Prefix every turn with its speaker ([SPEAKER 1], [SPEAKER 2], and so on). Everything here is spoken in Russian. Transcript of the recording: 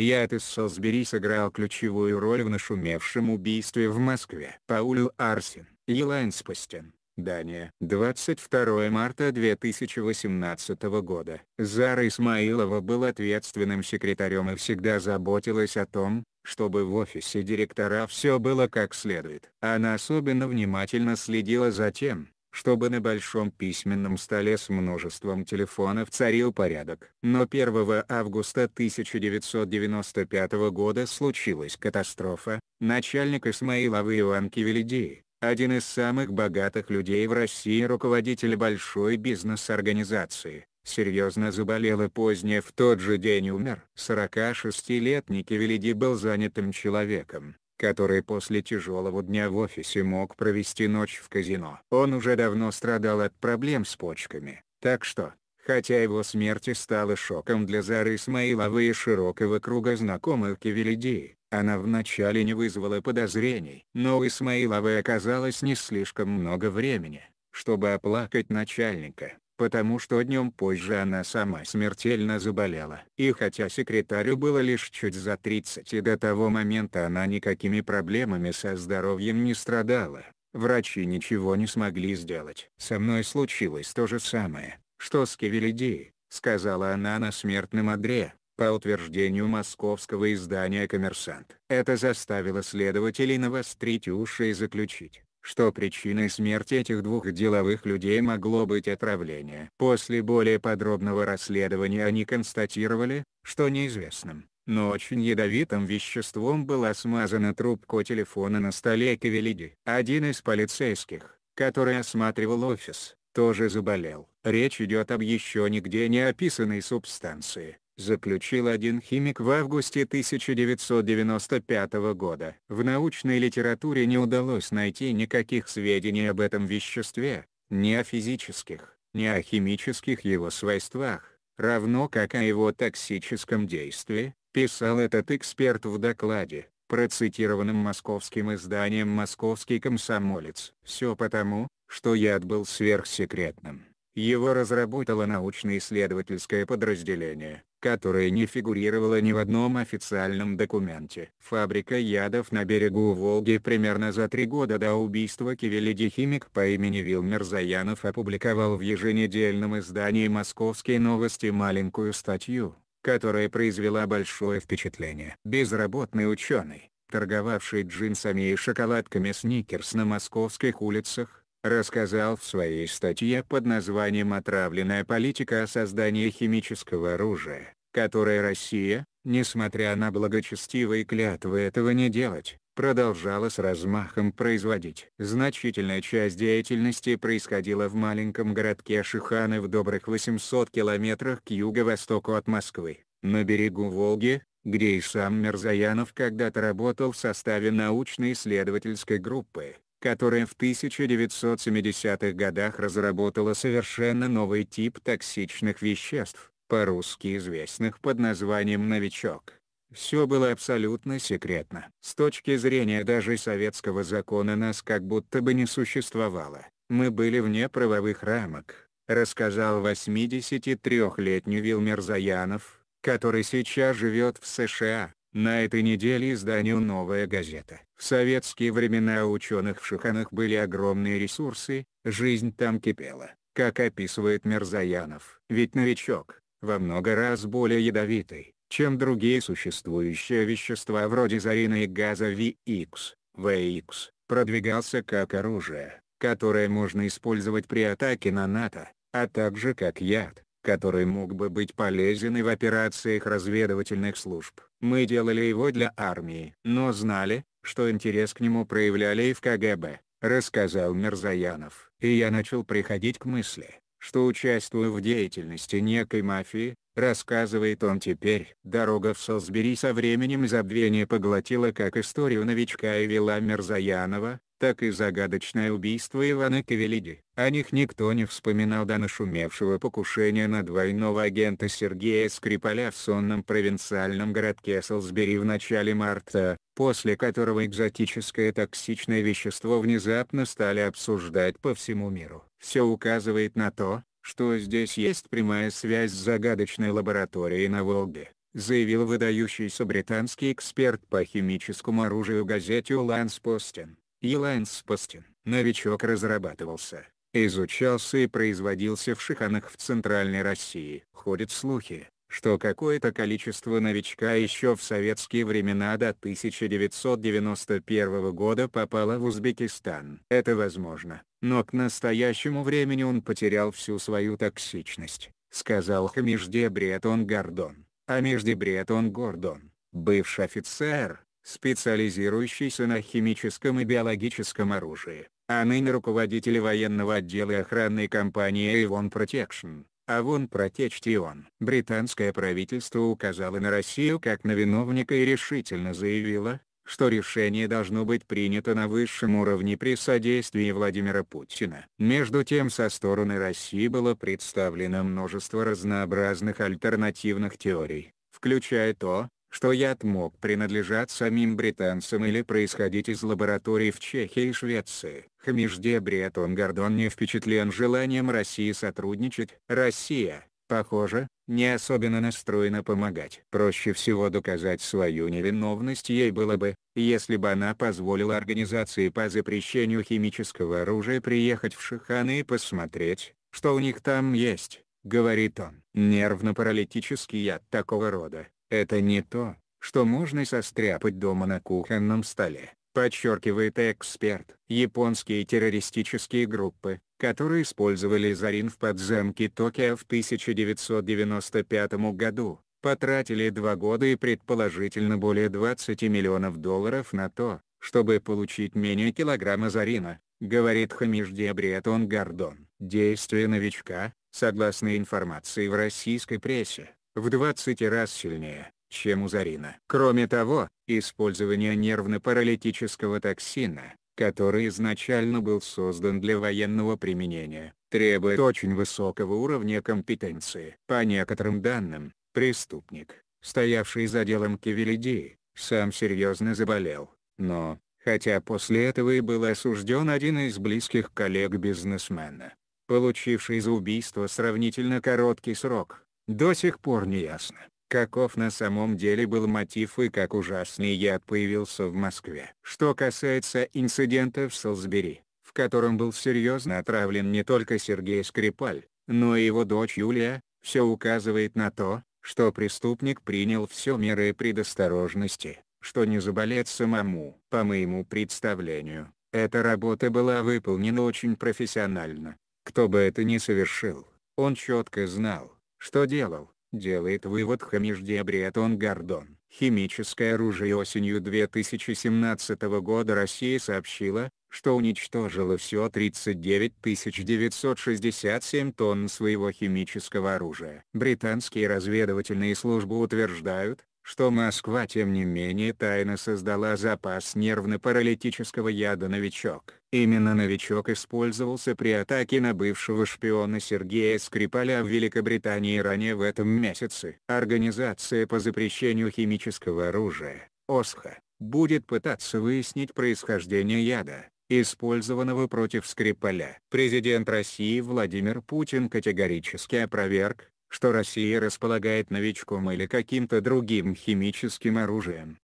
[SPEAKER 1] Ятис из Солсбери сыграл ключевую роль в нашумевшем убийстве в Москве. Пауль Арсен, Спастин, Дания. 22 марта 2018 года. Зара Исмаилова был ответственным секретарем и всегда заботилась о том, чтобы в офисе директора все было как следует. Она особенно внимательно следила за тем, чтобы на большом письменном столе с множеством телефонов царил порядок. Но 1 августа 1995 года случилась катастрофа. Начальник Исмаиловы Иван Кивелидии, один из самых богатых людей в России руководитель большой бизнес-организации, серьезно заболел и позднее в тот же день умер. 46-летний Кивелиди был занятым человеком, который после тяжелого дня в офисе мог провести ночь в казино. Он уже давно страдал от проблем с почками, так что, хотя его смерть и стала шоком для Зары Исмаиловой и широкого круга знакомых Кивелидии, она вначале не вызвала подозрений. Но у Исмаиловой оказалось не слишком много времени, чтобы оплакать начальника потому что днем позже она сама смертельно заболела. И хотя секретарю было лишь чуть за 30 и до того момента она никакими проблемами со здоровьем не страдала, врачи ничего не смогли сделать. «Со мной случилось то же самое, что с Кевелиди», — сказала она на смертном одре, по утверждению московского издания «Коммерсант». Это заставило следователей навострить уши и заключить, что причиной смерти этих двух деловых людей могло быть отравление. После более подробного расследования они констатировали, что неизвестным, но очень ядовитым веществом была смазана трубка телефона на столе Кавелиди. Один из полицейских, который осматривал офис, тоже заболел. Речь идет об еще нигде не описанной субстанции, заключил один химик в августе 1995 года. В научной литературе не удалось найти никаких сведений об этом веществе, ни о физических, ни о химических его свойствах, равно как о его токсическом действии, писал этот эксперт в докладе, процитированном московским изданием «Московский комсомолец». Все потому, что яд был сверхсекретным. Его разработало научно-исследовательское подразделение, которая не фигурировала ни в одном официальном документе. Фабрика ядов на берегу Волги примерно за три года до убийства Кивелиди химик по имени Вилмер Заянов опубликовал в еженедельном издании «Московские новости» маленькую статью, которая произвела большое впечатление. Безработный ученый, торговавший джинсами и шоколадками сникерс на московских улицах, рассказал в своей статье под названием «Отравленная политика» о создании химического оружия, которое Россия, несмотря на благочестивые клятвы этого не делать, продолжала с размахом производить. Значительная часть деятельности происходила в маленьком городке Шиханы в добрых 800 километрах к юго-востоку от Москвы, на берегу Волги, где и сам Мерзаянов когда-то работал в составе научно-исследовательской группы которая в 1970-х годах разработала совершенно новый тип токсичных веществ, по-русски известных под названием «новичок». Все было абсолютно секретно. С точки зрения даже советского закона нас как будто бы не существовало. Мы были вне правовых рамок, рассказал 83-летний Вилмер Заянов, который сейчас живет в США. На этой неделе изданию «Новая газета». В советские времена у ученых в Шиханах были огромные ресурсы, жизнь там кипела, как описывает Мирзаянов. Ведь новичок, во много раз более ядовитый, чем другие существующие вещества вроде зарина и газа VX, VX, продвигался как оружие, которое можно использовать при атаке на НАТО, а также как яд который мог бы быть полезен и в операциях разведывательных служб. Мы делали его для армии, но знали, что интерес к нему проявляли и в КГБ, рассказал Мирзаянов. И я начал приходить к мысли, что участвую в деятельности некой мафии, рассказывает он теперь. Дорога в Солсбери со временем забвения поглотила как историю новичка и вела Мирзаянова, так и загадочное убийство Ивана Кавелиди. О них никто не вспоминал до нашумевшего покушения на двойного агента Сергея Скрипаля в сонном провинциальном городке Солсбери в начале марта, после которого экзотическое токсичное вещество внезапно стали обсуждать по всему миру. Все указывает на то, что здесь есть прямая связь с загадочной лабораторией на Волге заявил выдающийся британский эксперт по химическому оружию газете «Ланс Постин». Елайнс Пастин. Новичок разрабатывался, изучался и производился в Шиханах в Центральной России. Ходят слухи, что какое-то количество новичка еще в советские времена до 1991 года попало в Узбекистан. Это возможно, но к настоящему времени он потерял всю свою токсичность, сказал Хамижде Бретон Гордон. А межде Гордон, бывший офицер, специализирующийся на химическом и биологическом оружии, а ныне руководитель военного отдела охранной компании Avon Protection. Avon Protection. Британское правительство указало на Россию как на виновника и решительно заявило, что решение должно быть принято на высшем уровне при содействии Владимира Путина. Между тем со стороны России было представлено множество разнообразных альтернативных теорий, включая то, что яд мог принадлежать самим британцам или происходить из лабораторий в Чехии и Швеции. Хамижде Бретон Гордон не впечатлен желанием России сотрудничать. Россия, похоже, не особенно настроена помогать. Проще всего доказать свою невиновность ей было бы, если бы она позволила организации по запрещению химического оружия приехать в Шиханы и посмотреть, что у них там есть, говорит он. Нервно-паралитический яд такого рода, это не то, что можно состряпать дома на кухонном столе, подчеркивает эксперт. Японские террористические группы, которые использовали зарин в подземке Токио в 1995 году, потратили два года и предположительно более 20 миллионов долларов на то, чтобы получить менее килограмма зарина, говорит Хамижде Бретон Гордон. Действия новичка, согласно информации в российской прессе, в 20 раз сильнее, чем у зарина. Кроме того, использование нервно-паралитического токсина, который изначально был создан для военного применения, требует очень высокого уровня компетенции. По некоторым данным, преступник, стоявший за делом Кевеледи, сам серьезно заболел, но, хотя после этого и был осужден один из близких коллег бизнесмена, получивший за убийство сравнительно короткий срок, до сих пор не ясно, каков на самом деле был мотив и как ужасный яд появился в Москве. Что касается инцидента в Солсбери, в котором был серьезно отравлен не только Сергей Скрипаль, но и его дочь Юлия, все указывает на то, что преступник принял все меры предосторожности, что не заболеть самому. По моему представлению, эта работа была выполнена очень профессионально. Кто бы это ни совершил, он четко знал, что делал? Делает вывод Хамижде Бретон Гордон. Химическое оружие осенью 2017 года Россия сообщила, что уничтожила все 39 967 тонн своего химического оружия. Британские разведывательные службы утверждают, что Москва тем не менее тайно создала запас нервно-паралитического яда «Новичок». Именно новичок использовался при атаке на бывшего шпиона Сергея Скрипаля в Великобритании ранее в этом месяце. Организация по запрещению химического оружия, ОСХА, будет пытаться выяснить происхождение яда, использованного против Скрипаля. Президент России Владимир Путин категорически опроверг, что Россия располагает новичком или каким-то другим химическим оружием.